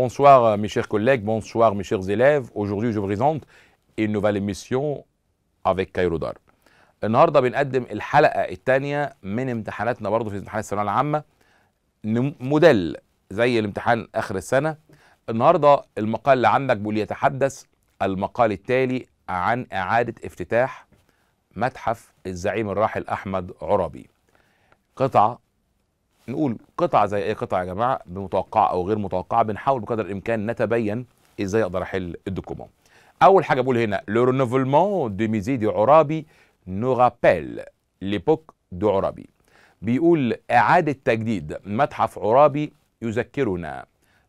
Bonsoir euh, mes chers collègues, bonsoir mes chers élèves. Aujourd'hui je vous présente une nouvelle émission avec Cairo Dar. النهارده بنقدم الحلقه الثانيه من امتحاناتنا برضه في امتحان الثانويه العامه موديل زي الامتحان اخر السنه. النهارده المقال اللي عندك بيقول يتحدث المقال التالي عن اعاده افتتاح متحف الزعيم الراحل احمد عرابي. قطعه نقول قطع زي اي قطع يا جماعه بمتوقعه او غير متوقعه بنحاول بقدر الامكان نتبين ازاي اقدر احل الدوكومون اول حاجه بقول هنا لو رينوفلمون دو ميزي دي عرابي نو رابيل ليبوك دو عرابي بيقول اعاده تجديد متحف عرابي يذكرنا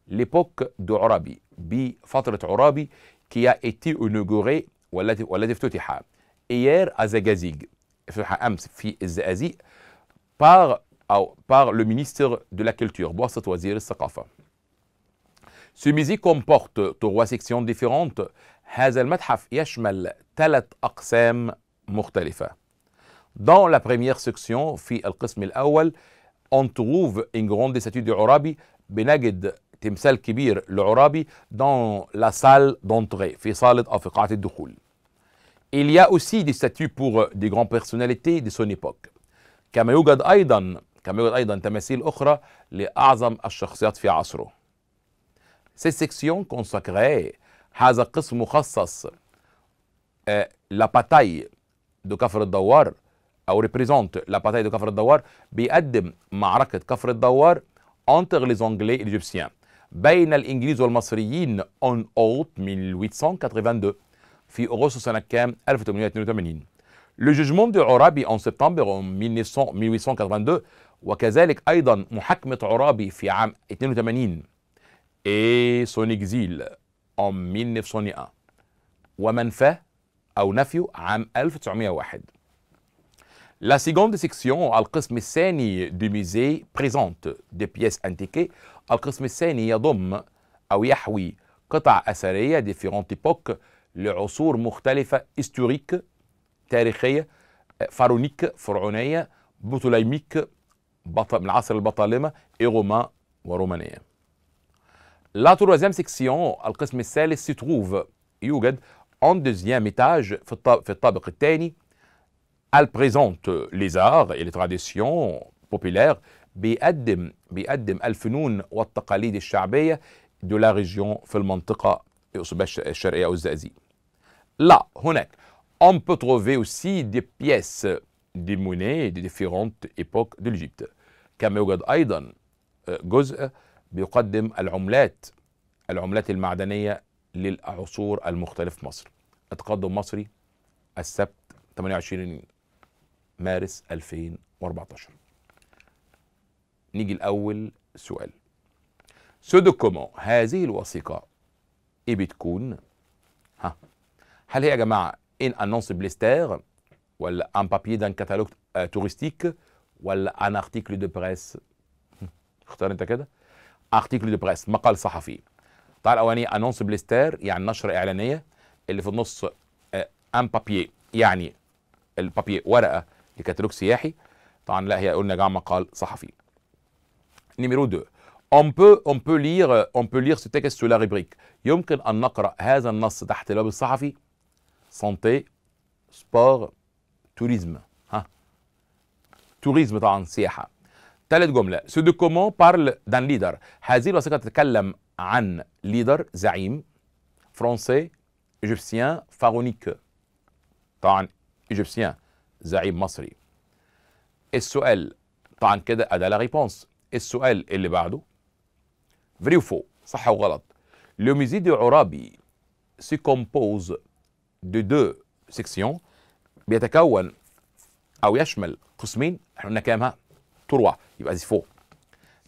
ليبوك دو عرابي بفتره عرابي كي ايتي انوغوري والتي والتي افتتح ايير ازاجازيج افتتح امس في الزقازيق بار par le ministre de la Culture, Bouassat Wazir Sakafa. Ce musée comporte trois sections différentes. هذا المتحف يشمل ثلاث أقسام مختلفة. Dans la première section, on trouve une grande statue de عرابي بنجد Timsel كبير لعرابي dans la salle d'entrée في صالة Il y a aussi des statues pour des grandes personnalités de son époque. كما يوجد أيضا كما يوجد أيضا تماثيل أخرى لأعظم الشخصيات في عصره سي سيكسيون كونساكري هذا قسم مخصص لا باتاي دو كفر الدوار او ريبريزونت لا باتاي دو كفر الدوار بيقدم معركه كفر الدوار انتر لي زونجلي ايجيبسيان بين الانجليز والمصريين اون اوت من 1882 في اغسطس سنه كام 1882 لو جوجمون دو عرابي ان سبتمبر 1882 وكذلك ايضا محاكمه عرابي في عام 82 اي سونيكزيل ام مين نفسونيا ومنفاه او نفيو عام 1901 La seconde section, القسم الثاني du ميزي بريزونت دي pièces انتيكي القسم الثاني يضم أو يحوي قطع أثرية ديفيرونت ايبوك لعصور مختلفة استوريك تاريخية فارونيك فرعونية بوتوليميك من عصر البطالمة ايغوما ورومانيا لا تروازيام سيكسيون القسم الثالث سيتروف يوجد اون دوزيام ايتاج في, الطابق في الطابق الثاني ال بريزونت لي زار اي les traditions بيقدم بيقدم الفنون والتقاليد الشعبية دو لا ريجيون في المنطقة الشرقية أو الزقازيق. لا هناك اون بو تروفي اوسي دي بيس دي موناي دي ديفيرونت ايبوك دي ليجيبت كما يوجد ايضا آه، جزء بيقدم العملات العملات المعدنيه للعصور المختلفه في مصر التقدم مصري السبت 28 مارس 2014 نيجي الاول سؤال سو دوكومون هذه الوثيقه ايه بتكون ها هل هي يا جماعه ان انونس بليستير ولا ان بابيي دان كاتالوج توريستيك ولا ان ارتيكل دو بريس اختار انت كده ارتيكل دو بريس مقال صحفي القطاع الاولاني انونس بليستير يعني نشره اعلانيه اللي في النص ان آه، بابيي يعني البابيي ورقه لكتالوج سياحي طبعا لا هي قلنا يا جماعه مقال صحفي نيميرو 2 On peut, on, peut lire, on peut lire ce texte sous la rubrique. يمكن أن نقرأ هذا النص تحت الباب الصحفي santé, sport, توريزم ها توريزم طبعا سياحه ثالث جمله سو دو كومون بارل دان ليدر هذه الوثيقه تتكلم عن ليدر زعيم فرنسي ايجيبسيان فارونيك طبعا ايجيبسيان زعيم مصري السؤال طبعا كده ادا لا ريبونس السؤال اللي بعده فري وفو صح وغلط لو ميزي دو عرابي سي كومبوز دو دو سيكسيون بيتكون او يشمل قسمين احنا قلنا كام ها؟ تروى يبقى زي فوق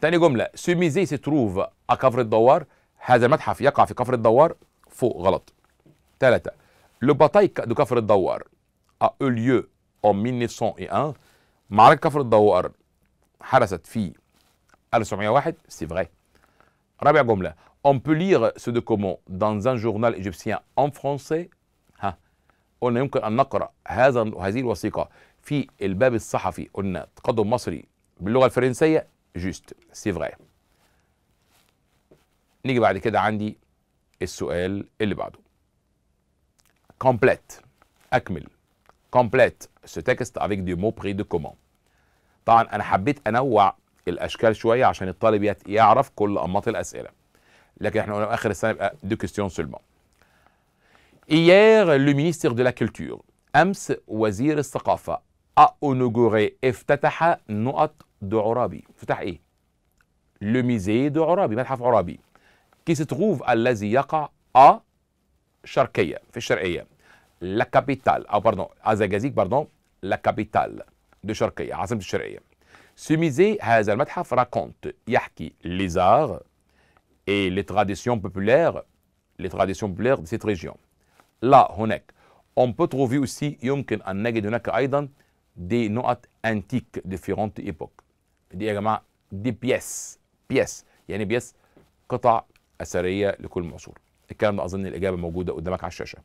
تاني جمله سوميزي ستروف كفر الدوار هذا المتحف يقع في كفر الدوار فوق غلط ثلاثه لو باتاي دو كفر الدوار ا اوليو او 1901 معركه كفر الدوار حدثت في 1901 سي فغي رابع جمله اون peut سو دو كومون دان ان جورنال ايجيبسيان اون فرونسي قلنا يمكن أن نقرأ هذا هذه الوثيقة في الباب الصحفي قلنا تقدم مصري باللغة الفرنسية جوست سي فغي نيجي بعد كده عندي السؤال اللي بعده كومبليت أكمل كومبليت سو تكست افيك دي مو بري دو كومون طبعا أنا حبيت أنوع الأشكال شوية عشان الطالب يعرف كل أنماط الأسئلة لكن احنا قلنا آخر السنة يبقى دو كيستيون سولمون Hier, le ministre de la Culture, أمس وزير الثقافة أونوغوري افتتح نقط عرابي افتتح إيه؟ لو ميزي دو عرابي متحف عرابي كي ستغوف الذي يقع أ شرقية في الشرقية لا كابيتال أو باردون أزاجازيك باردون لا كابيتال دو شرقية عاصمة الشرقية سو ميزي هذا المتحف راكونت يحكي ليزار et les traditions populaires les traditions populaires de cette région لا هناك اون بو تروفي اوسي يمكن أن نجد هناك أيضا دي نقط انتيك ديفيرونت ايبوك دي يا جماعة دي بيس بيس يعني بيس قطع أثرية لكل عصور الكلام ده أظن الإجابة موجودة قدامك على الشاشة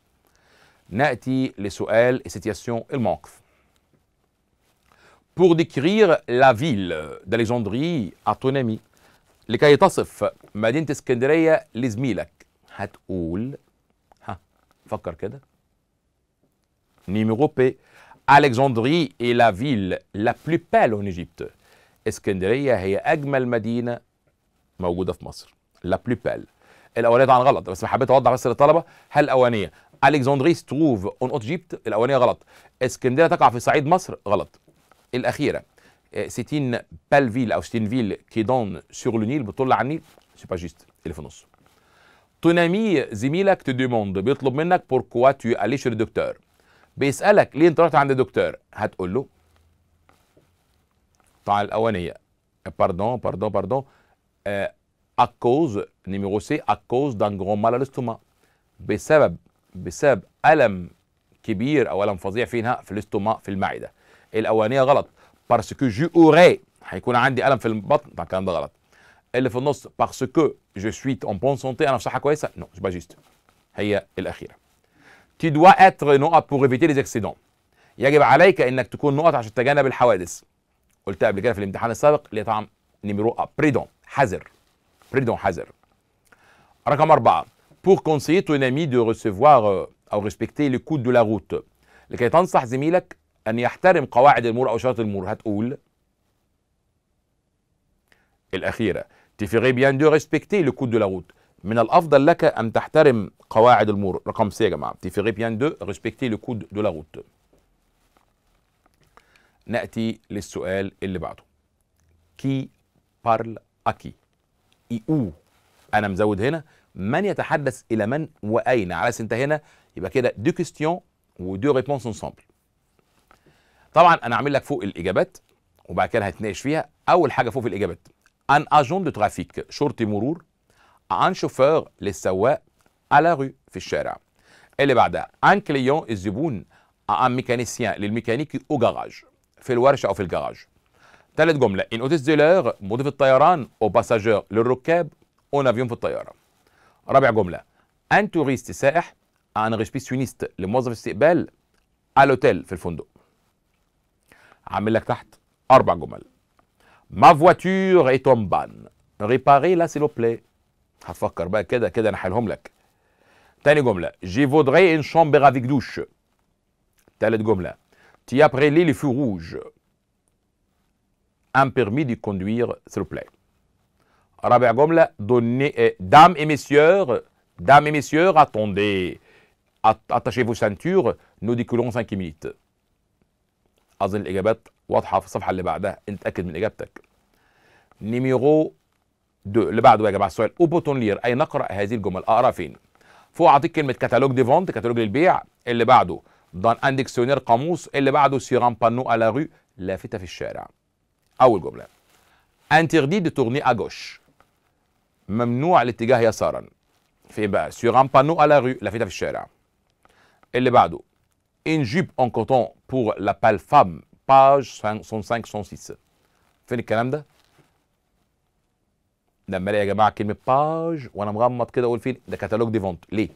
نأتي لسؤال سيتياسيون الموقف pour décrire la ville d'Alexandrie à ton ami لكي تصف مدينة اسكندرية لزميلك هتقول فكر كده نيميرو بي الكسندري اي لا فيل لا بلو بال اون ايجيبت اسكندرية هي أجمل مدينة موجودة في مصر. لا بلو بال الأولانية طبعا غلط بس حبيت أوضح بس للطلبة هل الأولانية ألكسندري ستروف أون أوت ايجيبت الأولانية غلط. اسكندرية تقع في صعيد مصر غلط. الأخيرة سيتين بال فيل أو ستين فيل كي دون سور لو نيل بتطل على النيل سي با جيست اللي في النص. تونامي زميلك تو دي موند بيطلب منك بوركوا تو اليش دكتور بيسالك ليه انت رحت عند الدكتور هتقول له طبعا الاولانيه باردون باردون باردون اكوز نيميرو سي اكوز دان غرون مال الاستوما بسبب بسبب الم كبير او الم فظيع فينها في الاستوما في المعده الاولانيه غلط باسكو جو اوري هيكون عندي الم في البطن طبعا الكلام ده غلط اللي في النص باسكو جو سوي اون بون سونتي انا في صحه كويسه نو سي با جيست هي الاخيره تي دوا اتر نقط بور ايفيتي لي زاكسيدون يجب عليك انك تكون نقط عشان تتجنب الحوادث قلتها قبل كده في الامتحان السابق اللي طعم نيميرو ا بريدون حذر بريدون حذر رقم أربعة بور كونسيي ton امي دو ريسيفوار أو ريسبكتي لي كود دو لا روت لكي تنصح زميلك أن يحترم قواعد المرور أو شرط المرور هتقول الأخيرة تفيغي بيان دو ريسبكتي لو كود دو لا روت من الافضل لك ان تحترم قواعد المرور رقم سي يا جماعه تفيغي بيان دو ريسبكتي لو كود دو لا روت ناتي للسؤال اللي بعده كي بارل اكي اي او انا مزود هنا من يتحدث الى من واين على انت هنا يبقى كده دو كيستيون ودو ريبونس انسامبل طبعا انا هعمل لك فوق الاجابات وبعد كده هتناقش فيها اول حاجه فوق في الاجابات ان اجون دو ترافيك شرطي مرور ان شوفور للسواق على رو في الشارع اللي بعدها ان كليون الزبون ان ميكانيسيان للميكانيكي او جراج في الورشه او في الجراج ثالث جمله ان اوتيس ديلر مضيف الطيران او باساجير للركاب اون افيون في الطياره رابع جمله ان توريست سائح ان ريسبيسيونيست لموظف استقبال على الاوتيل في الفندق عامل لك تحت اربع جمل Ma voiture est en banne. Réparez-la, s'il vous plaît. Je ah, bah, voudrais une chambre avec douche. Talet gomla. Tu as prélé les feux rouges. Un permis de conduire, s'il vous plaît. donnez. Eh, dames et messieurs, dames et messieurs, attendez. Attachez vos ceintures, nous découlons cinq minutes. واضحه في الصفحه اللي بعدها انت اتاكد من اجابتك نيميرو دو اللي بعده يا جماعه السؤال اوبوتون لير اي نقرا هذه الجمل اقرا فين فوق اعطيك كلمه كتالوج دي فونت كتالوج للبيع اللي بعده دان اندكسيونير قاموس اللي بعده سيران بانو على رو لافته في الشارع اول جمله انتردي دي تورني اجوش ممنوع الاتجاه يسارا في بقى سيران بانو على رو لافته في الشارع اللي بعده ان جيب اون كوتون بور بال فام باج 105 106 فين الكلام ده؟ لما الاقي يا جماعه كلمه باج وانا مغمض كده اقول فين ده كتالوج دي فونت ليه؟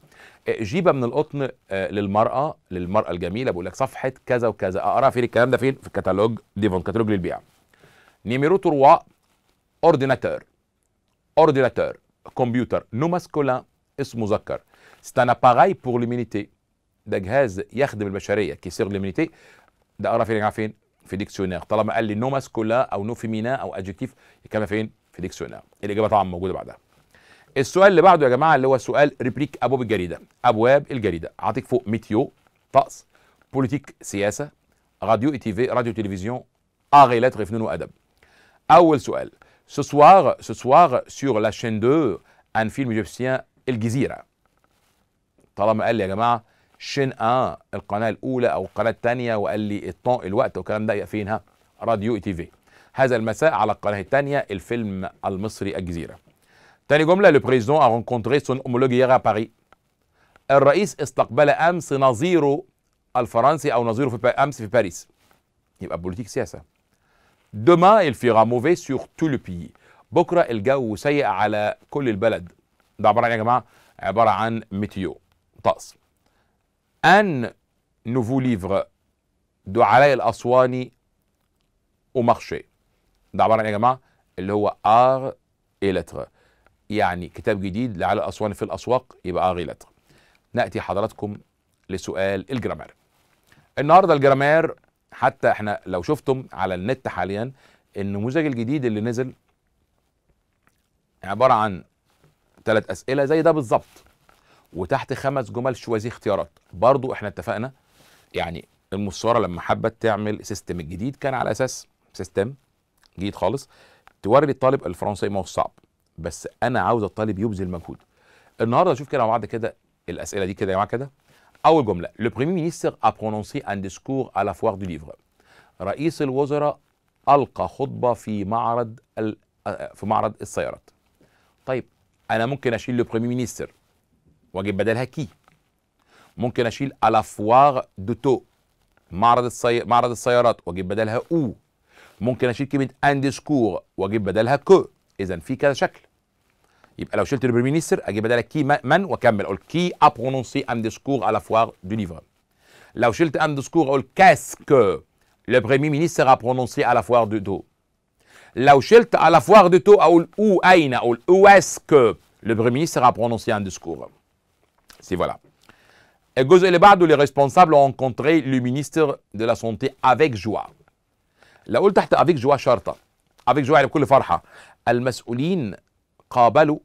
جيبه من القطن للمراه للمراه الجميله بقول لك صفحه كذا وكذا اقرا فين الكلام ده فين؟ في الكتالوج دي فونت كتالوج للبيع. نيميرو تروا اورديناتور اورديناتور كمبيوتر نو ماسكولان اسم مذكر ستان اباغاي بور لومينيتي ده جهاز يخدم البشريه كي سيغ لومينيتي ده اقرا فين يا جماعه فين؟ في ديكسيونير طالما قال لي نو ماسكولا او نو فيمينا او ادجكتيف يتكلم فين في ديكسيونير الاجابه طبعا موجوده بعدها السؤال اللي بعده يا جماعه اللي هو سؤال ريبليك ابواب الجريده ابواب الجريده هعطيك فوق ميتيو طقس بوليتيك سياسه راديو اي تي في راديو تلفزيون اغيلات آه، فنون وادب اول سؤال Ce soir, ce soir, sur la chaîne 2, un film égyptien, El Gizira. طالما قال لي يا جماعه شين اه القناه الاولى او القناه الثانيه وقال لي الطون الوقت والكلام ده فين ها راديو اي تي في هذا المساء على القناه الثانيه الفيلم المصري الجزيره تاني جمله لو بريزون ا رونكونتري سون اومولوج باري الرئيس استقبل امس نظيره الفرنسي او نظيره في امس في باريس يبقى بوليتيك سياسه دوما il fera mauvais sur tout le pays بكره الجو سيء على كل البلد ده عباره عن إيه يا جماعه عباره عن ميتيو طقس ان نوفو ليفر دو علاء الأسواني او مارشي ده عبارة عن إيه يا جماعة اللي هو ار اي لتر يعني كتاب جديد لعلاء الأسواني في الأسواق يبقى ار اي لتر نأتي حضراتكم لسؤال الجرامير النهارده الجرامير حتى احنا لو شفتم على النت حاليا النموذج الجديد اللي نزل عبارة عن ثلاث أسئلة زي ده بالظبط وتحت خمس جمل شوازي اختيارات برضو احنا اتفقنا يعني المصوره لما حبت تعمل سيستم الجديد كان على اساس سيستم جديد خالص توري الطالب الفرنسي ما هو صعب بس انا عاوز الطالب يبذل مجهود النهارده شوف كده مع بعض كده الاسئله دي كده يا جماعه كده اول جمله لو بريمي مينستر ا برونونسي ان ديسكور ا لا فوار دو ليفر رئيس الوزراء القى خطبه في معرض آه، في معرض السيارات طيب انا ممكن اشيل لو بريمي مينستر واجيب بدلها كي ممكن اشيل الافوار دوتو معرض الصي... معرض السيارات واجيب بدلها او ممكن اشيل كلمه ان ديسكور واجيب بدلها كو اذا في كذا شكل يبقى لو شلت البريمينيستر اجيب بدلها كي من واكمل اقول كي ا برونونسي ان ديسكور فوار دو ليفر لو شلت ان ديسكور اقول كاسك لو بريمي مينيستر ا الافوار فوار دو دو لو شلت الافوار فوار دو تو اقول او اين اقول او اسك لو بريمي مينيستر ا برونونسي ان ديسكور C'est voilà. Egozo بعده les responsables ont rencontré le ministre de la santé avec joie. لو قلت تحت avec joie شرطه. avec joie يعني بكل فرحه. المسؤولين قابلوا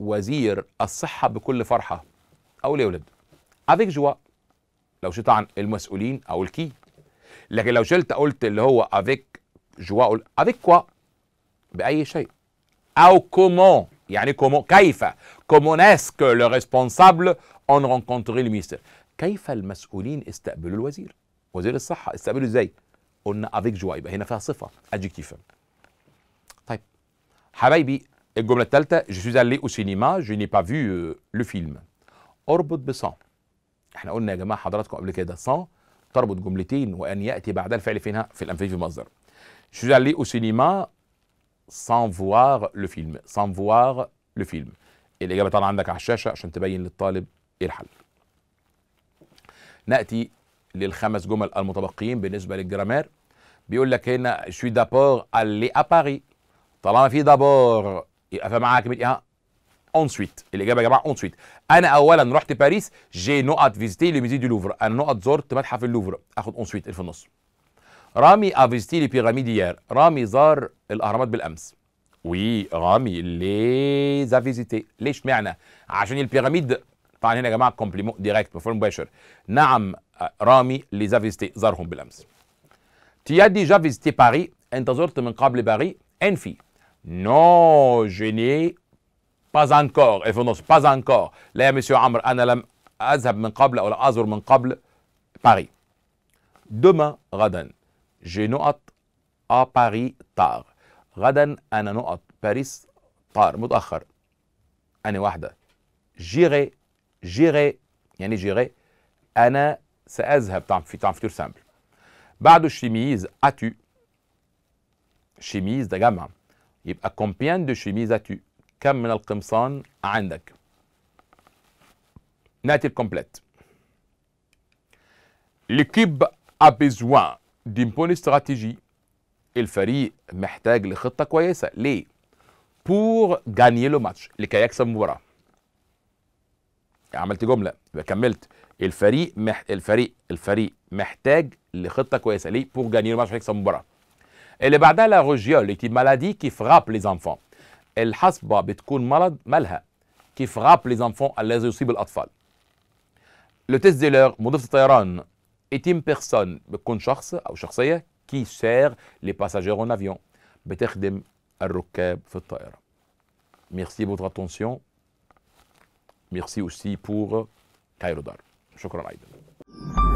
وزير الصحه بكل فرحه. او يا ولد. avec joie. لو شلت عن المسؤولين او الكي. لكن لو شلت قلت اللي هو avec joie قلت avec quoi باي شيء. او كومون يعني كومو كيف كومونيسك لو ريسبونسابل اون رونكونتري الميستر كيف المسؤولين استقبلوا الوزير وزير الصحه استقبلوا ازاي قلنا افيك جوا يبقى هنا فيها صفه ادجكتيف طيب حبايبي الجمله الثالثه جو سوز الي او سينما جو ني با فيو لو فيلم اربط بسان احنا قلنا يا جماعه حضراتكم قبل كده سان تربط جملتين وان ياتي بعدها الفعل فينها في الانفيه في المصدر جو سوز الي او سينما sans voir le film sans voir le film الإجابة طبعا عندك على الشاشة عشان تبين للطالب إيه الحل نأتي للخمس جمل المتبقيين بالنسبة للجرامير بيقول لك هنا شوي دابور اللي أباري طالما في دابور يبقى في معاك إيه اونسويت الاجابه يا جماعه اونسويت انا اولا رحت باريس جي نقط فيزيتي لو ميزي لوفر انا نقط زرت متحف اللوفر اخد اونسويت في النص رامي افيستيلي بيراميديير رامي زار الاهرامات بالامس وي رامي لي زافيزيتي ليش معنى عشان البيراميد طبعا هنا يا جماعه كومبليمون ديريكت مفهوم مباشر نعم رامي لي زافيزيتي زارهم بالامس تي ديجا فيزيتي باري انت زرت من قبل باري انفي نو جيني باز انكور افونوس باز انكور لا يا مسيو عمرو انا لم اذهب من قبل او لا ازور من قبل باري دوما غدا جي نقط ا باري طار غدا انا نقط باريس طار متاخر انا واحده جيري جيري يعني جيري انا ساذهب طعم في طعم فيتور سامبل بعده شيميز اتو شيميز ده جمع يبقى كومبيان دو شيميز اتو كم من القمصان عندك ناتي الكومبليت ليكيب ا بيزوان دي بون استراتيجي الفريق محتاج لخطه كويسه ليه؟ بور غاني لو ماتش لكي يكسب مباراه عملت جمله كملت الفريق مح... الفريق الفريق محتاج لخطه كويسه ليه بور غاني لو ماتش يكسب مباراه اللي بعدها لا روجيول تي مالادي كي فراب لي زانفون الحصبه بتكون مرض مالها كي فراب لي زانفون الذي يصيب الاطفال لو تيست لور مضيف الطيران 80 بيرسون بتكون شخص او شخصيه كي سير لي باساجير اون افيون بتخدم الركاب في الطائره ميرسي بوتر اتونسيون ميرسي اوسي بور كايرو دار شكرا ايضا